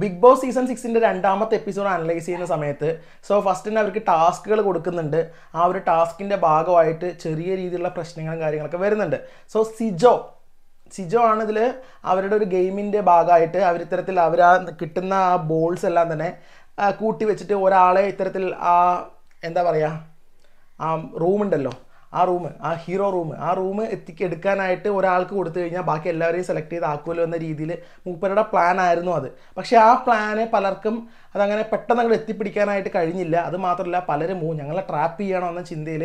big Boss season സിക്സിൻ്റെ രണ്ടാമത്തെ episode analyse ചെയ്യുന്ന സമയത്ത് സോ ഫസ്റ്റ് തന്നെ അവർക്ക് ടാസ്കുകൾ കൊടുക്കുന്നുണ്ട് ആ ഒരു ടാസ്കിൻ്റെ ഭാഗമായിട്ട് ചെറിയ രീതിയിലുള്ള പ്രശ്നങ്ങളും കാര്യങ്ങളൊക്കെ വരുന്നുണ്ട് സോ സിജോ സിജോ ആണ് അവരുടെ ഒരു ഗെയിമിൻ്റെ ഭാഗമായിട്ട് അവർ ഇത്തരത്തിൽ അവർ ആ കിട്ടുന്ന ആ ബോൾസ് എല്ലാം തന്നെ കൂട്ടി വെച്ചിട്ട് ഒരാളെ ഇത്തരത്തിൽ ആ എന്താ പറയുക ആ റൂമുണ്ടല്ലോ ആ റൂം ആ ഹീറോ റൂം ആ റൂം എത്തിക്കെടുക്കാനായിട്ട് എടുക്കാനായിട്ട് ഒരാൾക്ക് കൊടുത്തു കഴിഞ്ഞാൽ ബാക്കി എല്ലാവരെയും സെലക്ട് ചെയ്ത് ആക്കുമല്ലോ എന്ന രീതിയിൽ മൂപ്പരുടെ പ്ലാൻ ആയിരുന്നു അത് പക്ഷേ ആ പ്ലാന് പലർക്കും അതങ്ങനെ പെട്ടെന്ന് അങ്ങോട്ട് എത്തിപ്പിടിക്കാനായിട്ട് കഴിഞ്ഞില്ല അത് മാത്രമല്ല പലരും ഞങ്ങളെ ട്രാപ്പ് ചെയ്യണമെന്ന ചിന്തയിൽ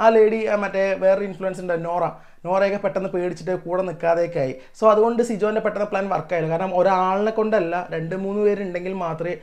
ആ ലേഡി മറ്റേ വേറെ ഇൻഫ്ലുവൻസ് ഉണ്ട് നോറ നോറയൊക്കെ പെട്ടെന്ന് പേടിച്ചിട്ട് കൂടെ നിൽക്കാതെയൊക്കെ ആയി സോ അതുകൊണ്ട് സിജോൻ്റെ പെട്ടെന്ന് പ്ലാൻ വർക്കായില്ല കാരണം ഒരാളിനെ കൊണ്ടല്ല രണ്ട് മൂന്ന് പേരുണ്ടെങ്കിൽ മാത്രമേ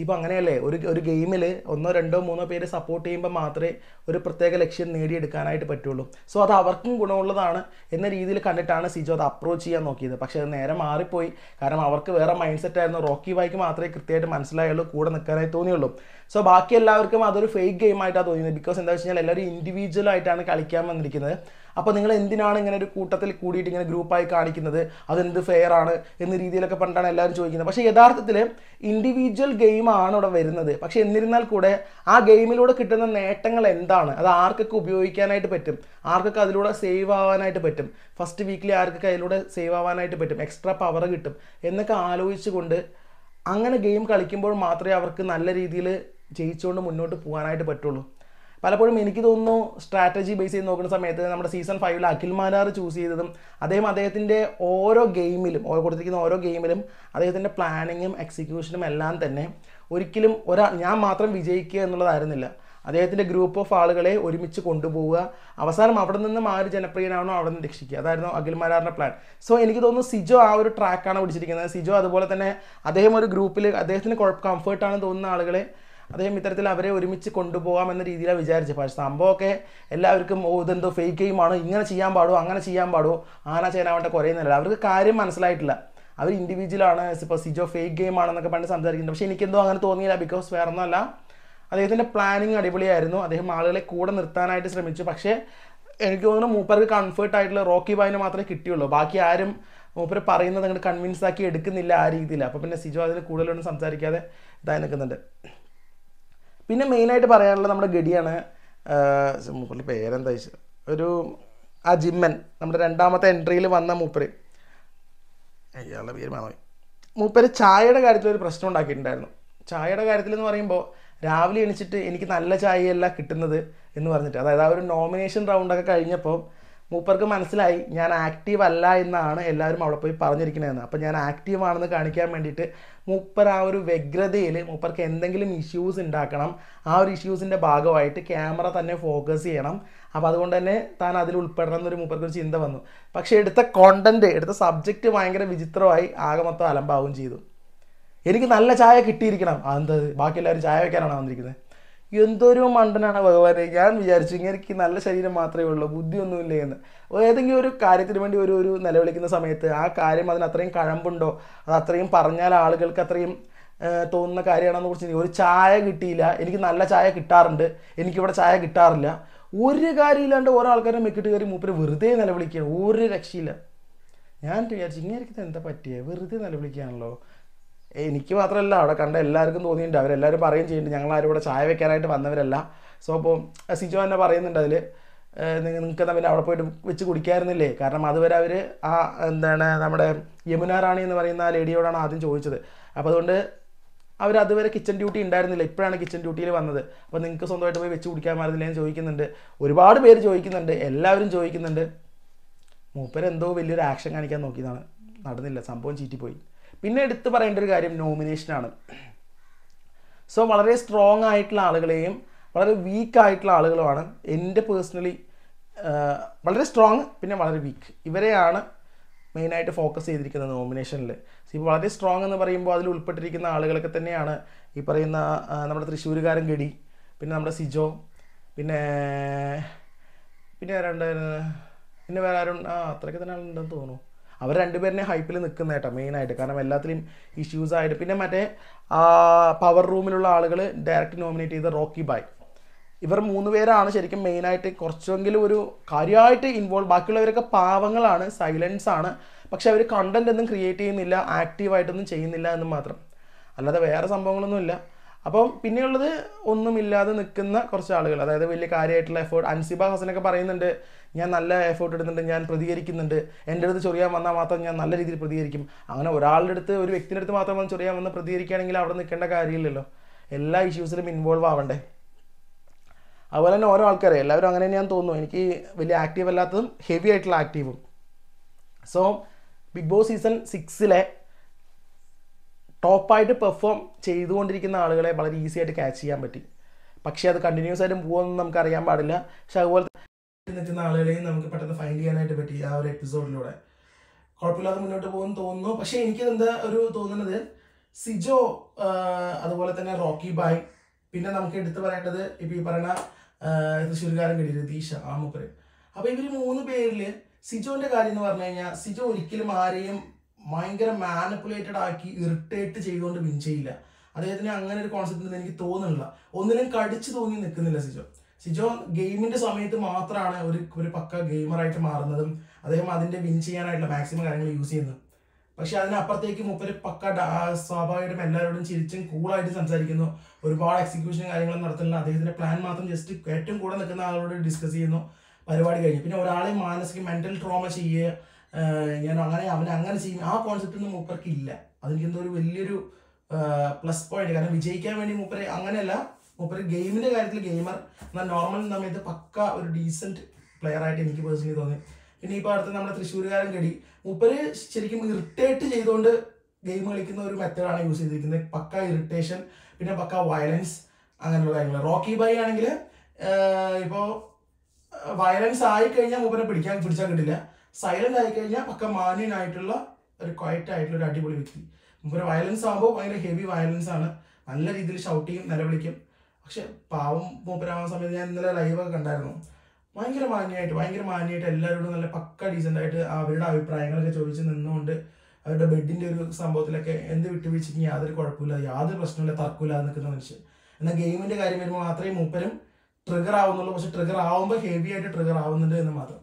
ഇപ്പോൾ അങ്ങനെയല്ലേ ഒരു ഒരു ഗെയിമിൽ ഒന്നോ രണ്ടോ മൂന്നോ പേര് സപ്പോർട്ട് ചെയ്യുമ്പോൾ മാത്രമേ ഒരു പ്രത്യേക ലക്ഷ്യം നേടിയെടുക്കാനായിട്ട് പറ്റുള്ളൂ സോ അത് അവർക്കും ഗുണമുള്ളതാണ് എന്ന രീതിയിൽ കണ്ടിട്ടാണ് സിജോ അത് അപ്രോച്ച് ചെയ്യാൻ നോക്കിയത് പക്ഷേ അത് നേരെ മാറിപ്പോയി കാരണം അവർക്ക് വേറെ മൈൻഡ് സെറ്റ് ആയിരുന്നു റോക്കി വായിക്ക് മാത്രമേ കൃത്യമായിട്ട് മനസ്സിലായുള്ളൂ കൂടെ നിൽക്കാനായി തോന്നിയുള്ളൂ സോ ബാക്കി എല്ലാവർക്കും അതൊരു ഫേക്ക് ഗെയിമായിട്ടാണ് തോന്നിയത് ബിക്കോസ് എന്താ വെച്ച് കഴിഞ്ഞാൽ എല്ലാവരും ഇൻഡിവിജ്വലായിട്ടാണ് ആയിട്ടാണ് കളിക്കാൻ വന്നിരിക്കുന്നത് അപ്പോൾ നിങ്ങൾ എന്തിനാണ് ഇങ്ങനെ ഒരു കൂട്ടത്തിൽ കൂടിയിട്ട് ഇങ്ങനെ ഗ്രൂപ്പായി കാണിക്കുന്നത് അതെന്ത് ഫെയർ ആണ് എന്ന രീതിയിലൊക്കെ പണ്ടാണ് എല്ലാവരും ചോദിക്കുന്നത് പക്ഷേ യഥാർത്ഥത്തിൽ ഇൻഡിവിജ്വൽ ഗെയിമാണ് ഇവിടെ വരുന്നത് പക്ഷേ എന്നിരുന്നാൽ കൂടെ ആ ഗെയിമിലൂടെ കിട്ടുന്ന നേട്ടങ്ങൾ എന്താണ് അത് ആർക്കൊക്കെ ഉപയോഗിക്കാനായിട്ട് പറ്റും ആർക്കൊക്കെ അതിലൂടെ സേവ് ആവാനായിട്ട് പറ്റും ഫസ്റ്റ് വീക്കിലി ആർക്കൊക്കെ അതിലൂടെ സേവ് ആവാനായിട്ട് പറ്റും എക്സ്ട്രാ പവർ കിട്ടും എന്നൊക്കെ ആലോചിച്ചുകൊണ്ട് അങ്ങനെ ഗെയിം കളിക്കുമ്പോൾ മാത്രമേ അവർക്ക് നല്ല രീതിയിൽ ജയിച്ചുകൊണ്ട് മുന്നോട്ട് പോകാനായിട്ട് പറ്റുള്ളൂ പലപ്പോഴും എനിക്ക് തോന്നുന്നു സ്ട്രാറ്റജി ബേസ് ചെയ്ത് നോക്കുന്ന സമയത്ത് നമ്മുടെ സീസൺ ഫൈവിൽ അഖിൽ മാരാർ ചൂസ് ചെയ്തതും അദ്ദേഹം അദ്ദേഹത്തിൻ്റെ ഓരോ ഗെയിമിലും ഓരോ കൊടുത്തിരിക്കുന്ന ഓരോ ഗെയിമിലും അദ്ദേഹത്തിൻ്റെ പ്ലാനിങ്ങും എക്സിക്യൂഷനും എല്ലാം തന്നെ ഒരിക്കലും ഒരാ ഞാൻ മാത്രം വിജയിക്കുക എന്നുള്ളതായിരുന്നില്ല അദ്ദേഹത്തിൻ്റെ ഗ്രൂപ്പ് ഓഫ് ആളുകളെ ഒരുമിച്ച് കൊണ്ടുപോവുക അവസാനം അവിടെ നിന്നും ഒരു ജനപ്രിയനാണോ അവിടെ നിന്ന് രക്ഷിക്കുക അതായിരുന്നു അഖിൽ മാരാറിൻ്റെ പ്ലാൻ സോ എനിക്ക് തോന്നുന്നു സിജോ ആ ഒരു ട്രാക്കാണ് പിടിച്ചിരിക്കുന്നത് സിജോ അതുപോലെ തന്നെ അദ്ദേഹം ഒരു ഗ്രൂപ്പിൽ അദ്ദേഹത്തിന് കംഫേർട്ടാണെന്ന് തോന്നുന്ന ആളുകളെ അദ്ദേഹം ഇത്തരത്തിൽ അവരെ ഒരുമിച്ച് കൊണ്ടുപോകാം എന്ന രീതിയിലാണ് വിചാരിച്ചത് പക്ഷേ സംഭവമൊക്കെ എല്ലാവർക്കും ഓ ഇതെന്തോ ഫേക്ക് ഗെയിമാണ് ഇങ്ങനെ ചെയ്യാൻ പാടുമോ അങ്ങനെ ചെയ്യാൻ പാടുമോ ആന ചേനാവട്ടെ കുറയുന്നില്ല അവർക്ക് കാര്യം മനസ്സിലായിട്ടില്ല അവർ ആണ് ഇപ്പോൾ സിജോ ഫേക്ക് ഗെയിം ആണെന്നൊക്കെ പണ്ട് സംസാരിക്കുന്നത് പക്ഷേ എനിക്കെന്തോ അങ്ങനെ തോന്നിയില്ല ബിക്കോസ് വേറെ ഒന്നുമല്ല അദ്ദേഹത്തിൻ്റെ പ്ലാനിങ് അടിപൊളിയായിരുന്നു അദ്ദേഹം ആളുകളെ കൂടെ നിർത്താനായിട്ട് ശ്രമിച്ചു പക്ഷേ എനിക്ക് തോന്നുന്നു മൂപ്പർക്ക് കംഫർട്ട് ആയിട്ടുള്ള റോക്കി ബായിനെ മാത്രമേ കിട്ടിയുള്ളൂ ബാക്കി ആരും മൂപ്പർ പറയുന്നത് അങ്ങോട്ട് കൺവിൻസ് ആക്കി എടുക്കുന്നില്ല ആ രീതിയിൽ അപ്പോൾ പിന്നെ സിജോ അതിൽ കൂടുതലൊന്നും സംസാരിക്കാതെ ഇതായി നിൽക്കുന്നുണ്ട് പിന്നെ മെയിനായിട്ട് പറയാനുള്ളത് നമ്മുടെ ഗഡിയാണ് മൂപ്പറിൻ്റെ പേരെന്താ വെച്ചാൽ ഒരു ആ ജിമ്മൻ നമ്മുടെ രണ്ടാമത്തെ എൻട്രിയിൽ വന്ന മൂപ്പര് അയാളുടെ പേര് മാറി മൂപ്പര് ചായയുടെ കാര്യത്തിൽ ഒരു പ്രശ്നം ഉണ്ടാക്കിയിട്ടുണ്ടായിരുന്നു ചായയുടെ കാര്യത്തിൽ എന്ന് പറയുമ്പോൾ രാവിലെ എണിച്ചിട്ട് എനിക്ക് നല്ല ചായയല്ല കിട്ടുന്നത് എന്ന് പറഞ്ഞിട്ട് അതായത് ആ ഒരു നോമിനേഷൻ റൗണ്ടൊക്കെ കഴിഞ്ഞപ്പോൾ മൂപ്പർക്ക് മനസ്സിലായി ഞാൻ ആക്റ്റീവ് അല്ല എന്നാണ് എല്ലാവരും അവിടെ പോയി പറഞ്ഞിരിക്കണതെന്ന് അപ്പോൾ ഞാൻ ആക്റ്റീവ് ആണെന്ന് കാണിക്കാൻ വേണ്ടിയിട്ട് മൂപ്പർ ആ ഒരു വ്യഗ്രതയിൽ മൂപ്പർക്ക് എന്തെങ്കിലും ഇഷ്യൂസ് ഉണ്ടാക്കണം ആ ഒരു ഇഷ്യൂസിൻ്റെ ഭാഗമായിട്ട് ക്യാമറ തന്നെ ഫോക്കസ് ചെയ്യണം അപ്പോൾ അതുകൊണ്ട് തന്നെ താൻ അതിൽ ഉൾപ്പെടണം എന്നൊരു മൂപ്പർക്കൊരു ചിന്ത വന്നു പക്ഷേ എടുത്ത കോണ്ടൻറ്റ് എടുത്ത സബ്ജക്റ്റ് ഭയങ്കര വിചിത്രമായി ആകെ മൊത്തം അലമ്പാവുകയും ചെയ്തു എനിക്ക് നല്ല ചായ കിട്ടിയിരിക്കണം അതെന്താ ബാക്കി എല്ലാവരും ചായ വയ്ക്കാനാണ് വന്നിരിക്കുന്നത് എന്തൊരു മണ്ടനാണ് ഭഗവാനെ ഞാൻ വിചാരിച്ചു ഇങ്ങനെ നല്ല ശരീരം മാത്രമേ ഉള്ളൂ ബുദ്ധിയൊന്നുമില്ല എന്ന് ഏതെങ്കിലും ഒരു കാര്യത്തിന് വേണ്ടി ഒരു ഒരു നിലവിളിക്കുന്ന സമയത്ത് ആ കാര്യം അതിന് അത്രയും കഴമ്പുണ്ടോ അത് അത്രയും പറഞ്ഞാൽ ആളുകൾക്ക് അത്രയും തോന്നുന്ന കാര്യമാണെന്ന് കുറിച്ച് ഒരു ചായ കിട്ടിയില്ല എനിക്ക് നല്ല ചായ കിട്ടാറുണ്ട് എനിക്കിവിടെ ചായ കിട്ടാറില്ല ഒരു കാര്യമില്ലാണ്ട് ഓരോ ആൾക്കാരും മെക്കിട്ട് കയറി മൂപ്പര് വെറുതെ നിലവിളിക്കുകയാണ് ഒരു രക്ഷയില്ല ഞാൻ വിചാരിച്ചു ഇങ്ങനെ എന്താ പറ്റിയത് വെറുതെ നിലവിളിക്കുകയാണല്ലോ എനിക്ക് മാത്രമല്ല അവിടെ കണ്ട എല്ലാവർക്കും തോന്നിയിട്ടുണ്ട് അവരെല്ലാവരും പറയുകയും ചെയ്യുന്നുണ്ട് ഞങ്ങളാരും ഇവിടെ ചായ വെക്കാനായിട്ട് വന്നവരല്ല സോ അപ്പോൾ സിജു തന്നെ പറയുന്നുണ്ട് അതിൽ നിങ്ങൾക്ക് തമ്മിൽ അവിടെ പോയിട്ട് വെച്ച് കുടിക്കാമായിരുന്നില്ലേ കാരണം അതുവരെ അവർ ആ എന്താണ് നമ്മുടെ യമുന റാണി എന്ന് പറയുന്ന ആ ലേഡിയോടാണ് ആദ്യം ചോദിച്ചത് അപ്പോൾ അതുകൊണ്ട് അവർ അതുവരെ കിച്ചൺ ഡ്യൂട്ടി ഉണ്ടായിരുന്നില്ല ഇപ്പോഴാണ് കിച്ചൺ ഡ്യൂട്ടിയിൽ വന്നത് അപ്പോൾ നിങ്ങൾക്ക് സ്വന്തമായിട്ട് പോയി വെച്ച് കുടിക്കാമായിരുന്നില്ലേ എന്ന് ചോദിക്കുന്നുണ്ട് ഒരുപാട് പേര് ചോദിക്കുന്നുണ്ട് എല്ലാവരും ചോദിക്കുന്നുണ്ട് മൂപ്പരെന്തോ വലിയൊരു ആക്ഷൻ കാണിക്കാൻ നോക്കിയതാണ് നടന്നില്ല സംഭവം ചീറ്റിപ്പോയി പിന്നെ എടുത്തു പറയേണ്ട ഒരു കാര്യം നോമിനേഷനാണ് സോ വളരെ സ്ട്രോങ് ആയിട്ടുള്ള ആളുകളെയും വളരെ വീക്ക് ആയിട്ടുള്ള ആളുകളുമാണ് എൻ്റെ പേഴ്സണലി വളരെ സ്ട്രോങ് പിന്നെ വളരെ വീക്ക് ഇവരെയാണ് മെയിനായിട്ട് ഫോക്കസ് ചെയ്തിരിക്കുന്നത് നോമിനേഷനിൽ ഇപ്പോൾ വളരെ സ്ട്രോങ് എന്ന് പറയുമ്പോൾ അതിൽ ഉൾപ്പെട്ടിരിക്കുന്ന ആളുകളൊക്കെ തന്നെയാണ് ഈ പറയുന്ന നമ്മുടെ തൃശ്ശൂരുകാരൻ ഗഡി പിന്നെ നമ്മുടെ സിജോ പിന്നെ പിന്നെ ആരാണ്ടായിരുന്നു പിന്നെ വേറെ ആരും ആ അത്രയൊക്കെ തന്നെ ആളുണ്ടെന്ന് തോന്നുന്നു അവർ രണ്ടുപേരിനെ ഹൈപ്പിൽ നിൽക്കുന്ന കേട്ടോ മെയിനായിട്ട് കാരണം എല്ലാത്തിലും ഇഷ്യൂസ് ആയിട്ട് പിന്നെ മറ്റേ പവർ റൂമിലുള്ള ആളുകൾ ഡയറക്റ്റ് നോമിനേറ്റ് ചെയ്ത റോക്കി ബായ് ഇവർ മൂന്ന് പേരാണ് ശരിക്കും മെയിനായിട്ട് കുറച്ചെങ്കിലും ഒരു കാര്യമായിട്ട് ഇൻവോൾവ് ബാക്കിയുള്ളവരൊക്കെ പാവങ്ങളാണ് സൈലൻസ് ആണ് പക്ഷെ അവർ കണ്ടന്റ് ഒന്നും ക്രിയേറ്റ് ചെയ്യുന്നില്ല ആക്റ്റീവായിട്ടൊന്നും ചെയ്യുന്നില്ല എന്ന് മാത്രം അല്ലാതെ വേറെ സംഭവങ്ങളൊന്നുമില്ല അപ്പം പിന്നെയുള്ളത് ഒന്നുമില്ലാതെ നിൽക്കുന്ന കുറച്ച് ആളുകൾ അതായത് വലിയ കാര്യമായിട്ടുള്ള എഫേർട്ട് അൻസിബ ഹസനൊക്കെ പറയുന്നുണ്ട് ഞാൻ നല്ല എഫേർട്ട് ഇടുന്നുണ്ട് ഞാൻ പ്രതികരിക്കുന്നുണ്ട് എൻ്റെ അടുത്ത് ചൊറിയാൻ വന്നാൽ മാത്രം ഞാൻ നല്ല രീതിയിൽ പ്രതികരിക്കും അങ്ങനെ ഒരാളുടെ അടുത്ത് ഒരു വ്യക്തിൻ്റെ അടുത്ത് മാത്രം വന്ന് ചൊറിയാൻ വന്ന് പ്രതികരിക്കുകയാണെങ്കിൽ അവിടെ നിൽക്കേണ്ട കാര്യമില്ലല്ലോ എല്ലാ ഇഷ്യൂസിലും ഇൻവോൾവ് ആവണ്ടേ അതുപോലെ തന്നെ ഓരോ ആൾക്കാരെ എല്ലാവരും അങ്ങനെ ഞാൻ തോന്നുന്നു എനിക്ക് വലിയ ആക്റ്റീവ് അല്ലാത്തതും ഹെവി ആയിട്ടുള്ള ആക്റ്റീവും സോ ബിഗ് ബോസ് സീസൺ സിക്സിലെ ടോപ്പായിട്ട് പെർഫോം ചെയ്തുകൊണ്ടിരിക്കുന്ന ആളുകളെ വളരെ ഈസി ആയിട്ട് ക്യാച്ച് ചെയ്യാൻ പറ്റി പക്ഷേ അത് കണ്ടിന്യൂസ് ആയിട്ട് പോകുമെന്ന് നമുക്ക് അറിയാൻ പാടില്ല പക്ഷെ അതുപോലെ നിൽക്കുന്ന ആളുകളെയും നമുക്ക് പെട്ടെന്ന് ഫൈൻഡ് ചെയ്യാനായിട്ട് പറ്റി ആ ഒരു എപ്പിസോഡിലൂടെ കുഴപ്പമില്ലാതെ മുന്നോട്ട് പോകുമെന്ന് തോന്നുന്നു പക്ഷേ എനിക്ക് എന്താ ഒരു തോന്നുന്നത് സിജോ അതുപോലെ തന്നെ റോക്കി ബായ് പിന്നെ നമുക്ക് എടുത്തു പറയേണ്ടത് ഇപ്പം ഈ പറയുന്ന തൃശ്ശൂർക്കാരൻ കിട്ടി രതീഷ ആമുപ്പര് അപ്പോൾ ഇവർ മൂന്ന് പേരിൽ സിജോൻ്റെ കാര്യം എന്ന് പറഞ്ഞു കഴിഞ്ഞാൽ സിജോ ഒരിക്കലും ആരെയും ഭയങ്കര മാനിപ്പുലേറ്റഡ് ആക്കി ഇറിട്ടേറ്റ് ചെയ്തുകൊണ്ട് വിൻ ചെയ്യില്ല അദ്ദേഹത്തിന് അങ്ങനെ ഒരു കോൺസെപ്റ്റ് ഉണ്ട് എനിക്ക് തോന്നുന്നില്ല ഒന്നിനും കടിച്ചു തൂങ്ങി നിൽക്കുന്നില്ല സിജോ സിജോ ഗെയിമിന്റെ സമയത്ത് മാത്രമാണ് ഒരു ഒരു പക്ക ഗെയിമറായിട്ട് മാറുന്നതും അദ്ദേഹം അതിന്റെ വിൻ ചെയ്യാനായിട്ടുള്ള മാക്സിമം കാര്യങ്ങൾ യൂസ് ചെയ്യുന്നത് പക്ഷെ അതിനപ്പുറത്തേക്ക് മൂപ്പര് പക്ക സ്വാഭാവികമായിട്ടും എല്ലാവരോടും ചിരിച്ചും കൂളായിട്ട് സംസാരിക്കുന്നു ഒരുപാട് എക്സിക്യൂഷൻ കാര്യങ്ങളും നടത്തുന്നില്ല അദ്ദേഹത്തിന്റെ പ്ലാൻ മാത്രം ജസ്റ്റ് ഏറ്റവും കൂടെ നിൽക്കുന്ന ആളോട് ഡിസ്കസ് ചെയ്യുന്നു പരിപാടി കഴിഞ്ഞു പിന്നെ ഒരാളെ മാനസിക മെന്റൽ ട്രോമ ചെയ്യുക ഞാൻ അങ്ങനെ അവൻ അങ്ങനെ ചെയ്യും ആ കോൺസെപ്റ്റ് ഒന്നും മൂപ്പർക്ക് ഇല്ല അതെനിക്ക് എന്തോ ഒരു വലിയൊരു പ്ലസ് പോയിന്റ് കാരണം വിജയിക്കാൻ വേണ്ടി മൂപ്പര് അങ്ങനെയല്ല മൂപ്പര് ഗെയിമിന്റെ കാര്യത്തിൽ ഗെയിമർ എന്നാൽ നോർമൽ സമയത്ത് പക്ക ഒരു ഡീസെന്റ് പ്ലെയർ ആയിട്ട് എനിക്ക് പേഴ്സണലി തോന്നി പിന്നെ ഇപ്പോൾ അടുത്ത് നമ്മുടെ തൃശ്ശൂരുകാരൻ ഗടി മൂപ്പര് ശരിക്കും ഇറിറ്റേറ്റ് ചെയ്തുകൊണ്ട് ഗെയിം കളിക്കുന്ന ഒരു മെത്തേഡാണ് യൂസ് ചെയ്തിരിക്കുന്നത് പക്ക ഇറിറ്റേഷൻ പിന്നെ പക്ക വയലൻസ് അങ്ങനെയുള്ള കാര്യങ്ങൾ റോക്കി ബൈ ആണെങ്കിൽ ഇപ്പോൾ വയലൻസ് ആയി കഴിഞ്ഞാൽ മൂപ്പരെ പിടിക്കാൻ പിടിച്ചാൽ കിട്ടില്ല സൈലന്റ് ആയി കഴിഞ്ഞാൽ പക്ക മാന്യനായിട്ടുള്ള ഒരു ക്വയറ്റ് ആയിട്ടുള്ള ഒരു അടിപൊളി വ്യക്തി മുമ്പൊരു വയലൻസ് ആകുമ്പോൾ ഭയങ്കര ഹെവി വയലൻസ് ആണ് നല്ല രീതിയിൽ ഷൗട്ട് ചെയ്യും നിലവിളിക്കും പക്ഷെ പാവം മൂപ്പരാവുന്ന സമയത്ത് ഞാൻ ഇന്നലെ ലൈവൊക്കെ കണ്ടായിരുന്നു ഭയങ്കര മാന്യമായിട്ട് ഭയങ്കര മാന്യമായിട്ട് എല്ലാവരോടും നല്ല പക്ക ഡീസൻ്റ് ആയിട്ട് അവരുടെ അഭിപ്രായങ്ങളൊക്കെ ചോദിച്ച് നിന്നുകൊണ്ട് അവരുടെ ബെഡിൻ്റെ ഒരു സംഭവത്തിലൊക്കെ എന്ത് വിട്ടുവീഴ്ച യാതൊരു കുഴപ്പമില്ല യാതൊരു പ്രശ്നമില്ല തർക്കമില്ലാതെ നിൽക്കുന്ന മനുഷ്യൻ എന്നാൽ ഗെയിമിൻ്റെ കാര്യം വരുമ്പോൾ മാത്രമേ മൂപ്പരും ട്രിഗർ ആവുന്നുള്ളൂ പക്ഷെ ട്രിഗർ ആവുമ്പോൾ ഹെവി ആയിട്ട് ട്രിഗർ ആവുന്നുണ്ട് എന്ന് മാത്രം